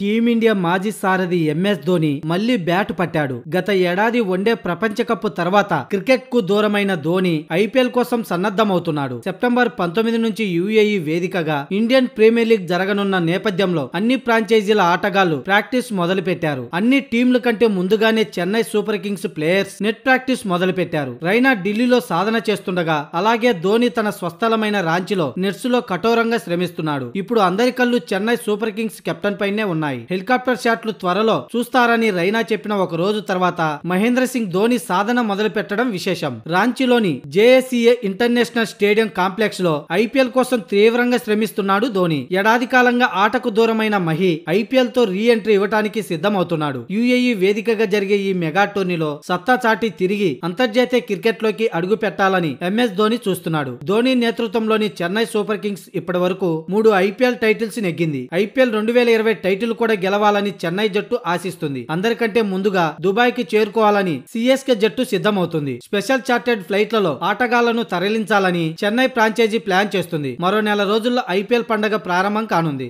team India మాజీ సారథి MS Dhoni మళ్లీ bat పట్టాడు గత ఏడాది వన్డే ప్రపంచ కప్ తర్వాత క్రికెట్ కు దూరమైన ధోని ఐపీఎల్ కోసం సన్నద్ధమవుతున్నాడు సెప్టెంబర్ పంతొమ్మిది నుంచి యుఏఈ వేదికగా ఇండియన్ ప్రీమియర్ లీగ్ జరగనున్న నేపథ్యంలో అన్ని ఫ్రాంచైజీల ఆటగాళ్లు ప్రాక్టీస్ మొదలు పెట్టారు అన్ని టీంల కంటే ముందుగానే Chennai Super Kings players net practice మొదలు పెట్టారు రైనా ఢిల్లీలో సాధన చేస్తుండగా అలాగే ధోని తన స్వస్థలమైన రాంచిలో నెట్స్ లో కఠోరంగా శ్రమిస్తున్నాడు ఇప్పుడు అందరి కళ్ళు చెన్నై సూపర్ కింగ్స్ కెప్టెన్ పైనే ఉన్నాయి ఉన్నాయి హెలికాప్టర్ షాట్లు త్వరలో చూస్తారని రైనా చెప్పిన ఒక రోజు తర్వాత మహేంద్ర సింగ్ ధోని సాధన మొదలు పెట్టడం విశేషం రాంచీలోని జేఏసీఏ ఇంటర్నేషనల్ స్టేడియం కాంప్లెక్స్ లో ఐపీఎల్ కోసం తీవ్రంగా శ్రమిస్తున్నాడు ధోని ఏడాది కాలంగా ఆటకు దూరమైన మహి ఐపీఎల్ తో రీ ఎంట్రీ ఇవ్వడానికి సిద్ధమవుతున్నాడు యుఏఈ వేదికగా జరిగే ఈ మెగా టోర్నీలో సత్తా చాటి తిరిగి అంతర్జాతీయ క్రికెట్ లోకి అడుగు పెట్టాలని ఎంఎస్ ధోని చూస్తున్నాడు ధోని నేతృత్వంలోని చెన్నై సూపర్ కింగ్స్ ఇప్పటి వరకు మూడు ఐపీఎల్ టైటిల్స్ నెగ్గింది ఐపీఎల్ రెండు వేల ఇరవై టైటిల్ కూడా గెలవాలని చెన్నై జట్టు ఆశిస్తుంది అందరికంటే ముందుగా దుబాయ్ కి చేరుకోవాలని సిఎస్కే జట్టు సిద్ధమవుతుంది స్పెషల్ చార్టెడ్ ఫ్లైట్లలో ఆటగాళ్లను తరలించాలని చెన్నై ఫ్రాంచైజీ ప్లాన్ చేస్తుంది మరో నెల రోజుల్లో ఐపీఎల్ పండగ ప్రారంభం కానుంది